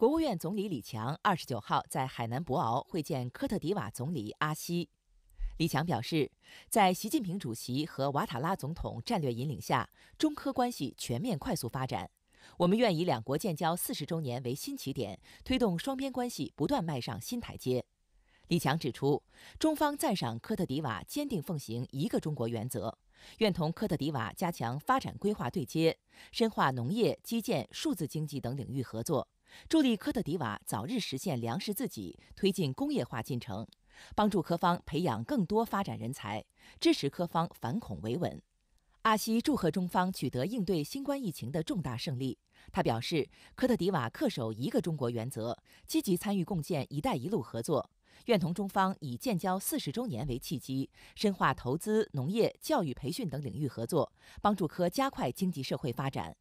国务院总理李强二十九号在海南博鳌会见科特迪瓦总理阿西。李强表示，在习近平主席和瓦塔拉总统战略引领下，中科关系全面快速发展。我们愿以两国建交四十周年为新起点，推动双边关系不断迈上新台阶。李强指出，中方赞赏科特迪瓦坚定奉行一个中国原则。愿同科特迪瓦加强发展规划对接，深化农业、基建、数字经济等领域合作，助力科特迪瓦早日实现粮食自给，推进工业化进程，帮助科方培养更多发展人才，支持科方反恐维稳。阿西祝贺中方取得应对新冠疫情的重大胜利。他表示，科特迪瓦恪守一个中国原则，积极参与共建“一带一路”合作。愿同中方以建交四十周年为契机，深化投资、农业、教育培训等领域合作，帮助科加快经济社会发展。